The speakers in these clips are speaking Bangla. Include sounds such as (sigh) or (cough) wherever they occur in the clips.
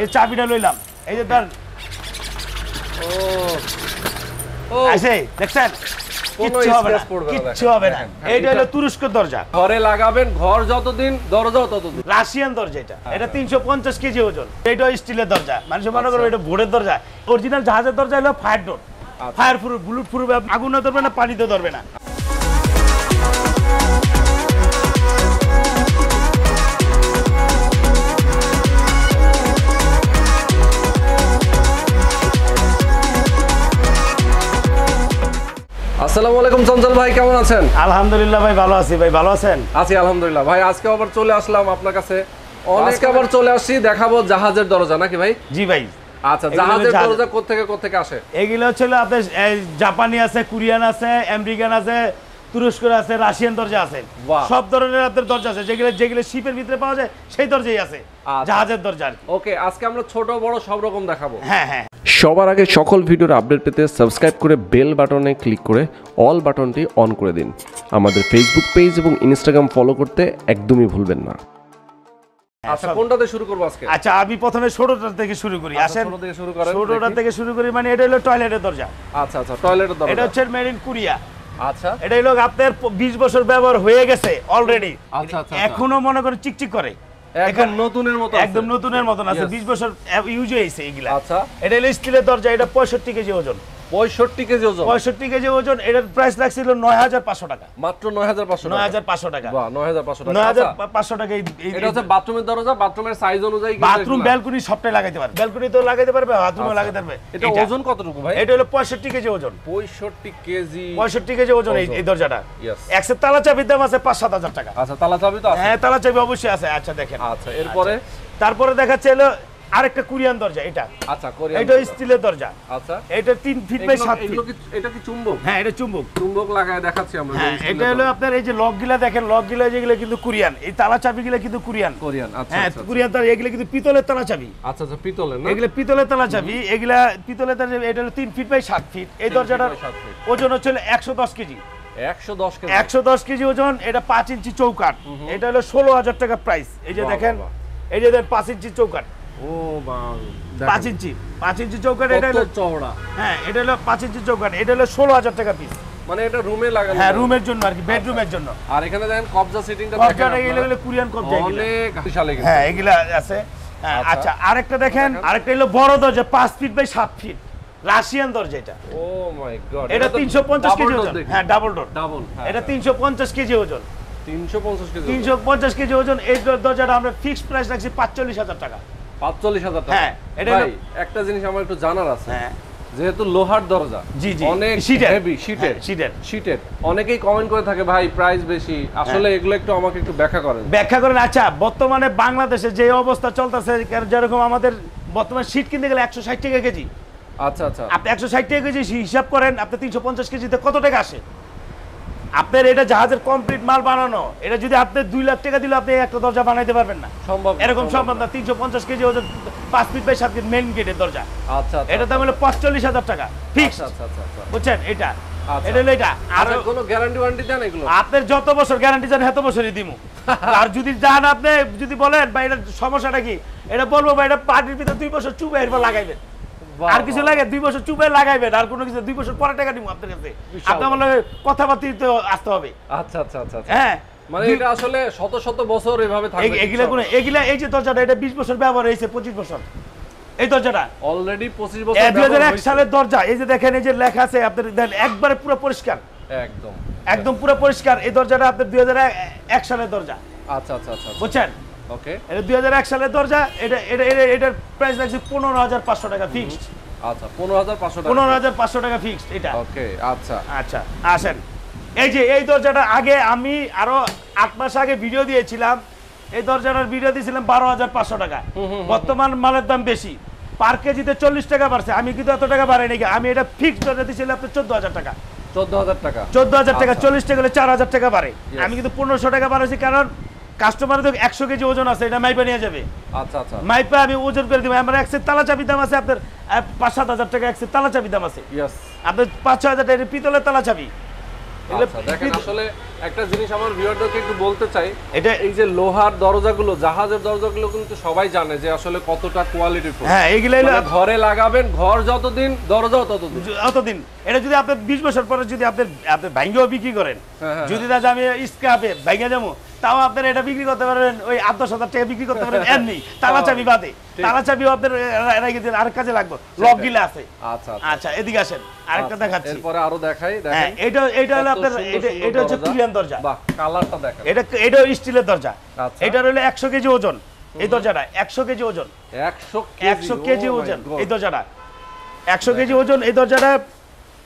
এই চাবিটা লইলাম এই যে তার ও ও দেখছেন কিচ্ছু হবে না এইটা হলো দরজা ঘরে লাগাবেন ঘর যতদিন দরজা ততদিন রাশিয়ান দরজা এটা হ্যাঁ, এটা হ্যাঁ। তিনশো পঞ্চাশ কেজি ওজন এইটা স্টিলের দরজা মানুষ মনে করবে আচ্ছা। এটা ভোরের দরজা অরিজিনাল জাহাজের দরজা হলো ফায়ার ডোর আচ্ছা। ফায়ার প্রুফ বুলুট ধরবে না পানিতে ধরবে না আসসালামু আলাইকুম চঞ্চল ভাই কেমন আছেন আলহামদুলিল্লাহ ভাই ভালো আছি ভাই ভালো আছেন আছি আলহামদুলিল্লাহ ভাই আজকে আবার চলে আসলাম আপনার কাছে আবার চলে দেখাবো জাহাজের দরজা নাকি ভাই জি ভাই আচ্ছা, জাপানি আছে কোরিয়ান আছে আমেরিকান আছে তুরস্কর আছে রাশিয়ান দরজা আছে সব ধরনের আপনার দরজা আছে যেগুলো যেগুলো শিপের ভিতরে পাওয়া যায় সেই দরজাই আছে আচ্ছা। জাহাজের দরজা ওকে আজকে আমরা ছোট বড় সব রকম দেখাবো হ্যাঁ হ্যাঁ সবার আগে সকল ভিডিওর আপডেট পেতে সাবস্ক্রাইব করে বেল বাটনে ক্লিক করে অল বাটনটি অন করে দিন আমাদের ফেসবুক পেজ এবং ইনস্টাগ্রাম ফলো করতে একদমই ভুলবেন না আচ্ছা, আচ্ছা কোনটাতে শুরু আচ্ছা আমি প্রথমে থেকে শুরু করি আচ্ছা, থেকে শুরু করি মানে এটা টয়লেটের দরজা আচ্ছা আচ্ছা এটা হচ্ছে আচ্ছা হলো আপনার বছর ব্যবহার হয়ে গেছে অলরেডি আচ্ছা, এখনো মনে করেন চিকচিক করে এখন নতুনের মতো একদম নতুনের মতন আছে 20 বছর ইউজ হয়েছে এগুলা আচ্ছা এটা হলো স্টিলের দরজা এটা 65 কেজি ওজন পঁয়ষট্টি কেজি ওজন পঁয়ষট্টি কেজি ওজন এটার প্রাইস লাগছিল পাঁচশো টাকা মাত্র নয় হাজার পাঁচশো টাকা বাহ 9500 টাকা পাঁচশো টাকা এটা হচ্ছে বাথরুমের দরজা বাথরুমের সাইজ অনুযায়ী বাথরুম ব্যালকনি সবটাই লাগাইতে পারবে ব্যালকনি তো লাগাইতে পারবে বাথরুমে আচ্ছা। লাগাইতে পারবে এটা ওজন কতটুকু ভাই এটা হলো পঁয়ষট্টি কেজি ওজন পঁয়ষট্টি কেজি পঁয়ষট্টি কেজি ওজন এই দরজাটা একশো এক্সের তালা চাবির দাম আছে পাঁচ সাত হাজার টাকা আচ্ছা তালা চাবি তো হ্যাঁ তালা চাবি অবশ্যই আছে আচ্ছা দেখেন আচ্ছা এরপরে আচ্ছা। তারপরে দেখাচ্ছে হলো আরেকটা কোরিয়ান দরজা এটা আচ্ছা কোরিয়ান এটা স্টিলের দরজা আচ্ছা এটা 3 ফিট বাই 7 ফিট এটা কি চুম্বক হ্যাঁ এটা চুম্বক চুম্বক লাগায় দেখাচ্ছি আমরা হ্যাঁ এটা হলো আপনার এই যে লক গিলা দেখেন লক গিলা যেগুলো কিন্তু কোরিয়ান এই তালা চাবি গিলা কিন্তু কোরিয়ান কোরিয়ান আচ্ছা হ্যাঁ আচ্ছা, আচ্ছা। কোরিয়ান তার এগুলো কিন্তু পিতলের তালা চাবি আচ্ছা আচ্ছা পিতলের না এগুলো পিতলের তালা চাবি এগুলা পিতলের তালা এটা হলো 3 ফিট বাই 7 ফিট এই দরজাটার ওজন হচ্ছে 110 কেজি 110 কেজি 110 কেজি ওজন এটা 5 ইঞ্চি চৌকাট এটা হলো 16000 টাকা প্রাইস এই যে দেখেন এই যে দেখেন 5 ইঞ্চি চৌকাট ইঞ্চি পাঁচ হ্যাঁ, এটা হলো ষোলো হাজার টাকা আরেকটা দেখেন আরেকটা হলো বড় দরজা পাঁচ ফিট বাই 7 ফিট রাশিয়ান দরজা এটা ও মাই গড এটা কেজি ওজন হ্যাঁ ডাবল ডোর ডাবল এটা হ্যাঁ। তিনশো পঞ্চাশ কেজি ওজন 350 কেজি পঞ্চাশ কেজি ওজন এই দরজাটা আমরা ফিক্সড প্রাইস রাখছি পাঁচচল্লিশ হাজার টাকা হ্যাঁ এটা একটা জিনিস আমার একটু জানার আছে হ্যাঁ যেহেতু লোহার দরজা জি জি অনেক হেভি শীটের শীটের শীটের অনেকেই কমেন্ট করে থাকে ভাই প্রাইস বেশি হ্যাঁ। আসলে এগুলো একটু আমাকে একটু ব্যাখ্যা করেন ব্যাখ্যা করেন আচ্ছা বর্তমানে বাংলাদেশে যে অবস্থা চলতেছে যেরকম আমাদের বর্তমানে সিট কিনতে গেলে একশো ষাট টাকা কেজি আচ্ছা আচ্ছা আপনি একশো ষাট টাকা কেজি হিসাব করেন আপনি তিনশো পঞ্চাশ কেজিতে কত টাকা আসে আপনার এটা জাহাজের কমপ্লিট মাল বানানো এটা যদি আপনি দুই লাখ টাকা দিলে আপনি একটা দরজা বানাইতে পারবেন না সম্ভব এরকম সম্ভব না তিনশো পঞ্চাশ কেজি ওজন পাঁচ ফিট বাই সাত ফিট মেন গেটের দরজা আচ্ছা, আচ্ছা এটা তো আচ্ছা। হলো পাঁচচল্লিশ হাজার টাকা ফিক্স আচ্ছা, আচ্ছা বুঝছেন এটা এটা কোনো গ্যারান্টি আপনার যত বছর গ্যারান্টি এত বছরই (laughs) আর যদি যান আপনি যদি বলেন বা এটা সমস্যাটা কি এটা বলবো বা এটা পার্টির ভিতরে দুই বছর চুপ এরপর লাগাইবেন আর কিছু লাগে দুই বছর চুপে লাগাইবেন আর কোনো কিছু দুই বছর পরে টাকা দিব আপনার কাছে আপনার মানে তো আসতে হবে আচ্ছা আচ্ছা আচ্ছা, আচ্ছা। হ্যাঁ মানে এটা আসলে শত শত বছর এগুলা কোন এগুলা এই যে দরজাটা এটা 20 বছর ব্যবহার 25 বছর এই দরজাটা অলরেডি 25 বছর 2001 সালের দরজা এই যে দেখেন এই যে লেখা আছে আপনার দেন একবারে পুরো পরিষ্কার একদম একদম পুরো পরিষ্কার এই দরজাটা আপনার 2001 সালের দরজা আচ্ছা আচ্ছা আচ্ছা, আচ্ছা। বুঝছেন ওকে এটা 2001 সালের দরজা এটা এটা এটার প্রাইস লাগছে 15500 টাকা ফিক্সড আচ্ছা 15500 টাকা 15500 টাকা ফিক্সড এটা ওকে আচ্ছা আচ্ছা আসেন এই যে এই দরজাটা আগে আমি আরো 8 মাস আগে ভিডিও দিয়েছিলাম এই দরজার ভিডিও দিয়েছিলাম 12500 টাকা বর্তমান মালের দাম বেশি পার কেজিতে 40 টাকা বাড়ছে আমি কিন্তু এত টাকা বাড়াইনি নাকি আমি এটা ফিক্সড দরজা দিয়েছিলাম আপনার 14000 টাকা 14000 টাকা 14000 টাকা 40 আচ্ছা। টাকা হলে 4000 টাকা বাড়ে আমি কিন্তু 1500 টাকা বাড়াইছি কারণ কাস্টমার একশো কেজি ওজন আছে এটা মাইপা নিয়ে যাবে আচ্ছা আচ্ছা মাইপা আমি ওজন করে আমার একশো তালা দাম আছে আপনার পাঁচ সাত হাজার টাকা একশো তালা চাবি দাম আছে আপনার পাঁচ ছয় হাজার টাকা পিতলের তালা আচ্ছা, কিন্তু সবাই জানে যে আসলে কতটা কোয়ালিটি হ্যাঁ, মানে ঘরে লাগাবেন ঘর যতদিন দরজা এটা যদি আপনি বছর যদি আপনি বিক্রি করেন হ্যাঁ, হ্যাঁ, যদি আমি স্ক্র্যাপে ভাঙ্গে যাবো তাও আপনারা এটা বিক্রি করতে পারবেন ওই আট দশ হাজার টাকা বিক্রি করতে পারবেন এমনি (laughs) তালা চাবি বাদে তালা চাবি আপনার আর কাজে লাগবে লক গিলে আছে আচ্ছা আচ্ছা, আচ্ছা।, আচ্ছা এদিকে আসেন আরেকটা আচ্ছা, দেখাচ্ছি আরো হ্যাঁ, দেখাই এটা এটা হলো আপনার এটা হচ্ছে দরজা কালারটা দেখেন এটা এটা স্টিলের দরজা এটা হলো একশো কেজি ওজন এই দরজাটা একশো কেজি ওজন একশো কেজি ওজন এই দরজাটা একশো কেজি ওজন এই দরজাটা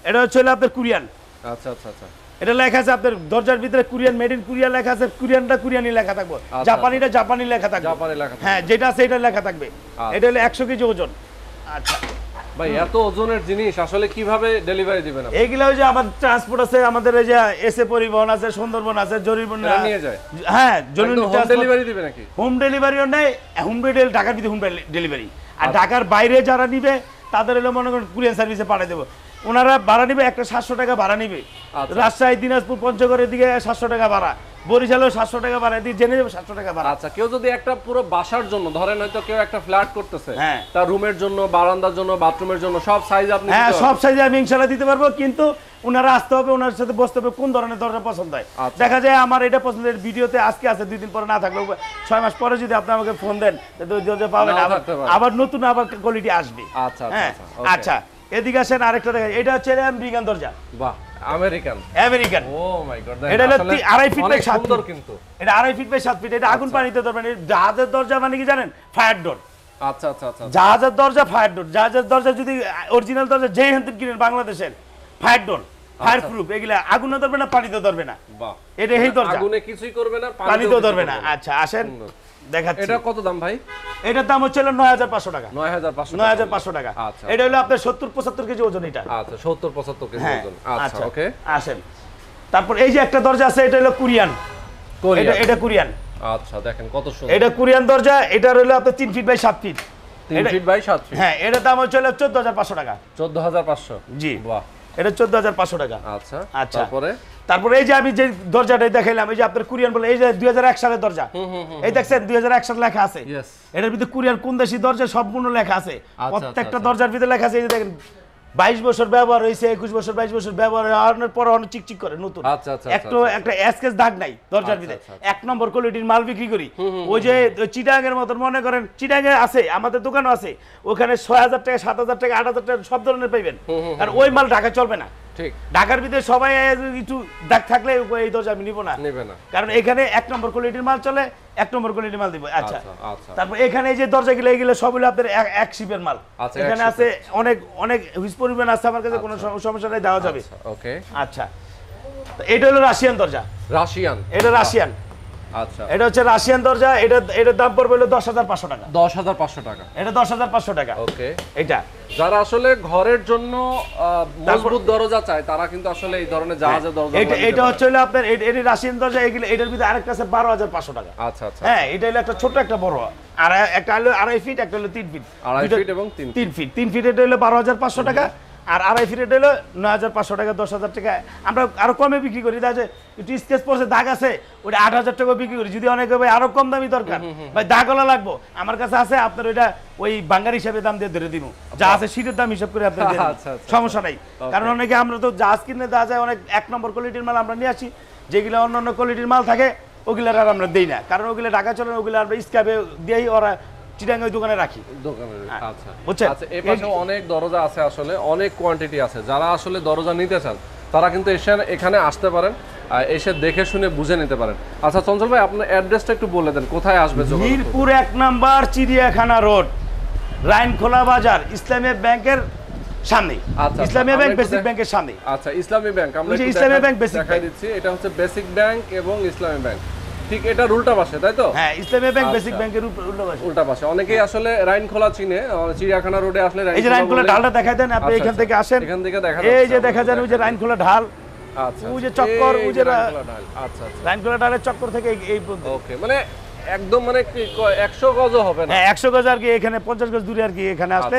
এটা হচ্ছে আপনার কোরিয়ান আচ্ছা আচ্ছা আচ্ছা এটা লেখা আছে আপনার দরজার ভিতরে কোরিয়ান মেড ইন কোরিয়া লেখা আছে কোরিয়ানটা কোরিয়ানি লেখা থাকবে আচ্ছা। জাপানিটা জাপানি লেখা থাকবে জাপানি লেখা হ্যাঁ যেটা আছে এটা লেখা থাকবে আচ্ছা। এটা হলো 100 কেজি ওজন আচ্ছা ভাই এত ওজনের জিনিস আসলে কিভাবে ডেলিভারি দিবেন আপনি ওই যে আমাদের ট্রান্সপোর্ট আছে আমাদের এই যে এসএ পরিবহন আছে সুন্দরবন আছে জরিবন নিয়ে যায় হ্যাঁ জরিবন হোম ডেলিভারি দিবেন নাকি হোম ডেলিভারিও নেই হোম ডেলিভারি ঢাকার ভিতরে হোম ডেলিভারি আর আচ্ছা। ঢাকার বাইরে যারা নিবে তাদের হলো মনে করেন কুরিয়ার সার্ভিসে পাঠিয়ে দেবো ওনারা ভাড়া নিবে একটা সাতশো টাকা ভাড়া নিবে আচ্ছা। রাজশাহী দিনাজপুর পঞ্চগড়ের দিকে সাতশো টাকা ভাড়া বরিশালেও সাতশো টাকা ভাড়া জেনে যাবে সাতশো টাকা ভাড়া আচ্ছা কেউ যদি একটা পুরো বাসার জন্য ধরেন হয়তো কেউ একটা ফ্ল্যাট করতেছে হ্যাঁ তার রুমের জন্য বারান্দার জন্য বাথরুমের জন্য সব সাইজ আপনি হ্যাঁ সব সাইজে আমি ইনশাল্লাহ দিতে পারবো কিন্তু ওনারা আসতে হবে ওনার সাথে বসতে হবে কোন ধরনের দরজা পছন্দ হয় আচ্ছা। দেখা যায় আমার এটা পছন্দের ভিডিওতে আজকে আছে দুই দিন পরে না থাকলেও ছয় মাস পরে যদি আপনি আমাকে ফোন দেন পাবেন আবার নতুন আবার কোয়ালিটি আসবে আচ্ছা আচ্ছা, হ্যাঁ, আচ্ছা এদিকে আসেন আরেকটা দেখেন এটা হচ্ছে আমেরিকান দরজা বাহ আচ্ছা। পানিতে ফায়ার ডোর মানে আচ্ছা, আচ্ছা, জাহাজের দরজা যদি অরিজিনাল দরজা বাংলাদেশের ফায়ার ফায়ার আগুন ধরবে না পানিতে ধরবে না এটা মানে দরজা ধরবে না আচ্ছা আসেন দেখাচ্ছি এটা কত দাম ভাই এটার দাম হচ্ছে হলো টাকা নয় হাজার টাকা আচ্ছা, আচ্ছা এটা হলো আপনার সত্তর পঁচাত্তর কেজি ওজন এটা আচ্ছা সত্তর পঁচাত্তর কেজি হ্যাঁ, ওজন আচ্ছা, আচ্ছা ওকে আসেন তারপর এই যে একটা দরজা আছে এটা হলো কোরিয়ান এটা এটা কোরিয়ান আচ্ছা দেখেন কত সুন্দর এটা কোরিয়ান দরজা এটা হলো আপনার তিন ফিট বাই সাত ফিট তিন ফিট বাই সাত ফিট হ্যাঁ এটার দাম হচ্ছে হলো চোদ্দ হাজার পাঁচশো টাকা চোদ্দ হাজার পাঁচশো জি বাহ এটা চোদ্দ হাজার পাঁচশো টাকা আচ্ছা আচ্ছা তারপরে তারপরে এই যে আমি যে দরজাটাই দেখাইলাম এই যে আপনার কুরিয়ান বলে এই যে দুই সালের দরজা এই দেখছেন দুই সালের লেখা আছে এটার ভিতরে কুরিয়ান কোন দেশি দরজা সম্পূর্ণ লেখা আছে আচ্ছা, আচ্ছা, প্রত্যেকটা আচ্ছা। দরজার ভিতরে লেখা আছে এই যে দেখেন বাইশ বছর ব্যবহার হয়েছে একুশ বছর বাইশ বছর ব্যবহার চিকচিক করে নতুন দাগ নাই দরজার ভিতরে এক নম্বর কোয়ালিটির মাল বিক্রি করি ওই যে চিটাং এর মতন মনে করেন চিটাং এ আছে আমাদের দোকানও আছে ওখানে ছয় হাজার টাকা সাত হাজার টাকা আট হাজার টাকা সব ধরনের পাইবেন আর ওই মাল ঢাকা চলবে না ঠিক ঢাকার ভিতরে সবাই কিছু দাগ থাকলে এই দরজা আমি নিবো না নেবে না কারণ এখানে এক নম্বর কোয়ালিটির মাল চলে এক নম্বর কোয়ালিটির মাল দিব আচ্ছা, আচ্ছা, আচ্ছা। তারপর এখানে এই যে দরজা গিলে এগুলো সব হলো আপনার এক শিপের মাল আচ্ছা, এখানে আছে অনেক অনেক হুইস পরিমাণ আছে আমার কাছে কোনো সমস্যা নাই দেওয়া যাবে ওকে আচ্ছা এটা হলো রাশিয়ান দরজা রাশিয়ান এটা রাশিয়ান আচ্ছা এটা হচ্ছে রাশিয়ান দরজা এটা এটার দাম পড়বে হলো দশ হাজার পাঁচশো টাকা দশ হাজার পাঁচশো টাকা এটা দশ হাজার পাঁচশো টাকা ওকে এটা যারা আসলে ঘরের জন্য মজবুত দরজা চায় তারা কিন্তু আসলে এই ধরনের হ্যাঁ। জাহাজের দরজা এটা এটা হচ্ছে হলো আপনার এটি রাশিয়ান দরজা এগুলো এটার ভিতরে আরেকটা আছে বারো হাজার পাঁচশো টাকা আচ্ছা আচ্ছা হ্যাঁ এটা হলো একটা ছোট একটা বড় আর একটা হলো আড়াই ফিট একটা হলো তিন ফিট আড়াই ফিট এবং তিন ফিট তিন ফিট এটা হলো বারো হাজার পাঁচশো টাকা আর আড়াই ফিরেট হলো নয় হাজার পাঁচশো টাকা দশ হাজার টাকা আমরা আরও কমে বিক্রি করি দেখা একটু স্কেচ পড়ছে দাগ আছে ওটা আট হাজার টাকা বিক্রি করি যদি অনেকে ভাই আরও কম দামি দরকার ভাই দাগওয়ালা লাগবো আমার কাছে আছে আপনার ওইটা ওই বাঙ্গার হিসাবে দাম দিয়ে ধরে দিব যা আচ্ছা। আছে শীতের দাম হিসাব করে আপনার (laughs) আচ্ছা, আচ্ছা, সমস্যা নাই কারণ অনেকে আমরা তো জাহাজ কিনে দেওয়া যায় অনেক এক নম্বর কোয়ালিটির মাল আমরা নিয়ে আসি যেগুলো অন্য অন্য কোয়ালিটির মাল থাকে ওগুলার আর আমরা দিই না কারণ ওগুলো ঢাকা চলে ওগুলো আমরা স্কাবে দিয়েই ওরা চিটাঙ্গাই দোকানে রাখি দোকানে হ্যাঁ। আচ্ছা আচ্ছা এই পাশে অনেক দরজা আছে আসলে অনেক কোয়ান্টিটি আছে যারা আসলে দরজা নিতে চান তারা কিন্তু এসে এখানে আসতে পারেন এসে দেখে শুনে বুঝে নিতে পারেন আচ্ছা চঞ্চল ভাই আপনার অ্যাড্রেসটা একটু বলে দেন কোথায় আসবে মিরপুর এক নাম্বার চিড়িয়াখানা রোড রাইনখোলা বাজার ইসলামী ব্যাংকের সামনে আচ্ছা, আচ্ছা ইসলামী ব্যাংক বেসিক ব্যাংকের সামনে আচ্ছা ইসলামী ব্যাংক আমরা ইসলামী ব্যাংক বেসিক দেখাই দিচ্ছি এটা হচ্ছে বেসিক ব্যাংক এবং ইসলামী ব্যাংক ঠিক এটা উল্টা পাশে তাই তো হ্যাঁ ব্যাংক আচ্ছা। বেসিক ব্যাংকের উল্টা পাশে উল্টা পাশে অনেকেই আসলে রাইনখোলা চিনে চিড়িয়াখানা রোডে আসলে এই যে রাইনখোলা ঢালটা দেখা দেন আপনি আচ্ছা, এখান থেকে আচ্ছা। আসেন এখান থেকে দেখা এই যে দেখা যান ওই যে রাইনখোলা ঢাল আচ্ছা ওই যে চক্কর ওই যে আচ্ছা রাইনখোলা ঢালের চক্কর থেকে এই ওকে মানে একদম মানে 100 গজ হবে না হ্যাঁ 100 গজ আর কি এখানে 50 গজ দূরে আর কি এখানে আসলে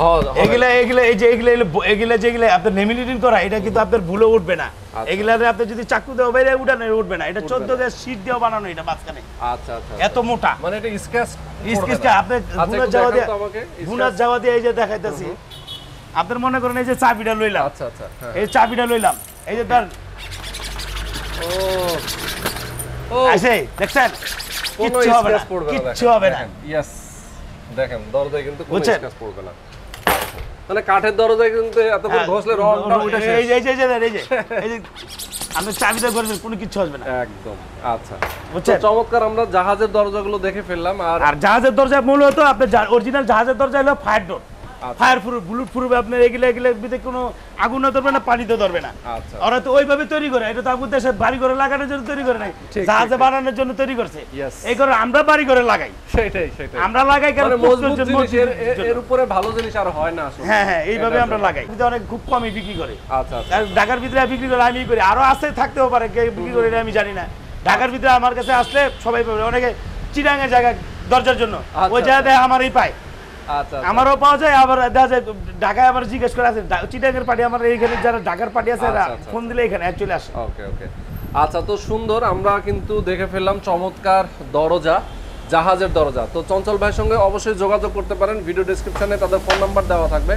হ্যাঁ, হ্যাঁ। এগুলা এগুলা এই যে এগুলা এগুলা যেগুলা আপনার নেমিলিটিন করা এটা কিন্তু আপনার ভুলে উঠবে না আচ্ছা। এগুলাতে আপনি যদি চাকু দেওয়া বাইরে উঠানো উঠবে না এটা চোদ্দ গ্যাস শীত দিয়ে বানানো এটা মাঝখানে আচ্ছা, আচ্ছা, এত মোটা মানে এটা স্কেচ আপনি বুনার যাওয়া দিয়ে বুনার যাওয়া দিয়ে এই যে দেখাইতেছি আপনার মনে করেন এই যে চাবিটা লইলাম আচ্ছা আচ্ছা হ্যাঁ। এই চাবিটা লইলাম এই যে ধর ও ও আছে দেখছেন কিচ্ছু হবে না কিচ্ছু হবে না ইয়েস দেখেন দরজায় কিন্তু কোনো স্কেচ পড়বে না মানে কাঠের দরজায় কিন্তু এত ঘষলে হ্যাঁ, আপনি কোনো কিছু না একদম আচ্ছা চমৎকার আমরা জাহাজের গুলো দেখে ফেললাম আর জাহাজের দরজা মূলত আপনি অরিজিনাল জাহাজের দরজা হলো ফায়ার ডোর আচ্ছা। আপনার এগুলো এগুলো ভিতরে কোনো আগুনও ধরবে না পানিতে ধরবে না আচ্ছা। ওরা তো ওইভাবে তৈরি করে এটা তো আমাদের দেশে বাড়ি ঘরে লাগানোর জন্য তৈরি করে নাই বানানোর জন্য তৈরি করছে এই করে আমরা বাড়ি ঘরে লাগাই সেটাই সেটাই আমরা লাগাই কারণ মানে এর উপরে ভালো জিনিস আর হয় না আসলে হ্যাঁ হ্যাঁ এইভাবে আমরা লাগাই কিন্তু অনেক খুব কমই বিক্রি করে আচ্ছা, আচ্ছা। ঢাকার ভিতরে বিক্রি করে আমি করি আরো আছে থাকতেও পারে কে বিক্রি করে আমি জানি না ঢাকার ভিতরে আমার কাছে আসলে সবাই পাবে অনেকে চিরাঙ্গা জায়গা দরজার জন্য ওই জায়গাতে আমারই পায় আচ্ছা, আচ্ছা। আমারও পাওয়া যায় আবার দেখা যায় ঢাকায় আবার জিজ্ঞেস করে আছে চিটাগের পার্টি আমার এইখানে যারা ঢাকার পার্টি আছে আচ্ছা, ফোন দিলে এখানে অ্যাকচুয়ালি আসে ওকে ওকে আচ্ছা তো সুন্দর আমরা কিন্তু দেখে ফেললাম চমৎকার দরজা জাহাজের দরজা তো চঞ্চল ভাইয়ের সঙ্গে অবশ্যই যোগাযোগ করতে পারেন ভিডিও ডিসক্রিপশানে তাদের ফোন নাম্বার দেওয়া থাকবে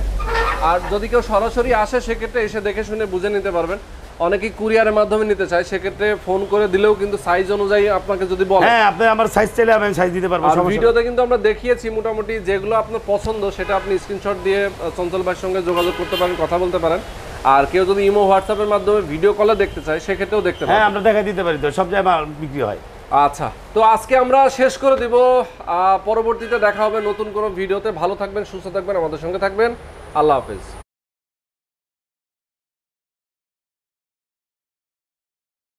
আর যদি কেউ সরাসরি আসে সেক্ষেত্রে এসে দেখে শুনে বুঝে নিতে পারবেন অনেকে কুরিয়ারের মাধ্যমে নিতে চায় সেক্ষেত্রে ফোন করে দিলেও কিন্তু সাইজ অনুযায়ী আপনাকে যদি বলেন হ্যাঁ আপনি আমার সাইজ চাইলে আমি সাইজ দিতে পারবো আর ভিডিওতে কিন্তু আমরা দেখিয়েছি মোটামুটি যেগুলো আপনার পছন্দ সেটা আপনি স্ক্রিনশট দিয়ে চঞ্চল ভাইয়ের সঙ্গে যোগাযোগ করতে পারেন কথা বলতে পারেন আর কেউ যদি ইমো হোয়াটসঅ্যাপের মাধ্যমে ভিডিও কলে দেখতে চায় সেক্ষেত্রেও দেখতে হ্যাঁ, পারেন হ্যাঁ আমরা দেখাই দিতে পারি তো সব জায়গায় বিক্রি হয় আচ্ছা তো আজকে আমরা শেষ করে দিব পরবর্তীতে দেখা হবে নতুন কোনো ভিডিওতে ভালো থাকবেন সুস্থ থাকবেন আমাদের সঙ্গে থাকবেন আল্লাহ হাফেজ